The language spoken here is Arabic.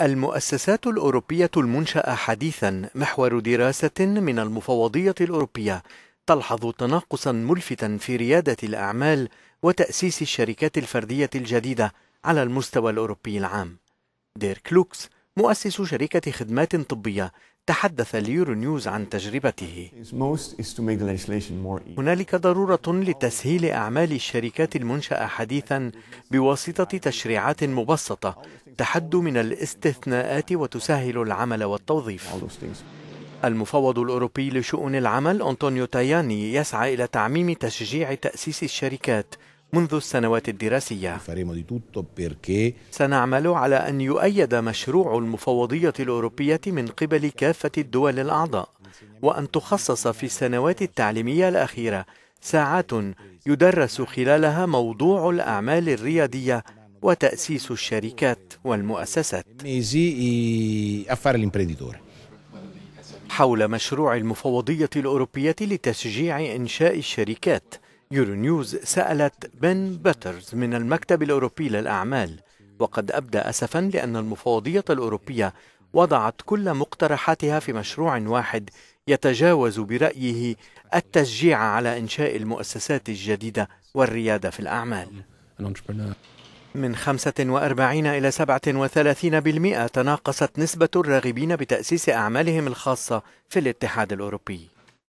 المؤسسات الأوروبية المنشأة حديثا محور دراسة من المفوضية الأوروبية تلحظ تناقصا ملفتا في ريادة الأعمال وتأسيس الشركات الفردية الجديدة على المستوى الأوروبي العام. دير كلوكس مؤسس شركة خدمات طبية تحدث نيوز عن تجربته هنالك ضرورة لتسهيل أعمال الشركات المنشأة حديثا بواسطة تشريعات مبسطة تحد من الاستثناءات وتسهل العمل والتوظيف المفوض الأوروبي لشؤون العمل أنطونيو تاياني يسعى إلى تعميم تشجيع تأسيس الشركات منذ السنوات الدراسية سنعمل على أن يؤيد مشروع المفوضية الأوروبية من قبل كافة الدول الأعضاء وأن تخصص في السنوات التعليمية الأخيرة ساعات يدرس خلالها موضوع الأعمال الريادية وتأسيس الشركات والمؤسسات حول مشروع المفوضية الأوروبية لتشجيع إنشاء الشركات يورو نيوز سألت بن باترز من المكتب الأوروبي للأعمال وقد أبدى أسفا لأن المفوضية الأوروبية وضعت كل مقترحاتها في مشروع واحد يتجاوز برأيه التشجيع على إنشاء المؤسسات الجديدة والريادة في الأعمال من 45 إلى 37% تناقصت نسبة الراغبين بتأسيس أعمالهم الخاصة في الاتحاد الأوروبي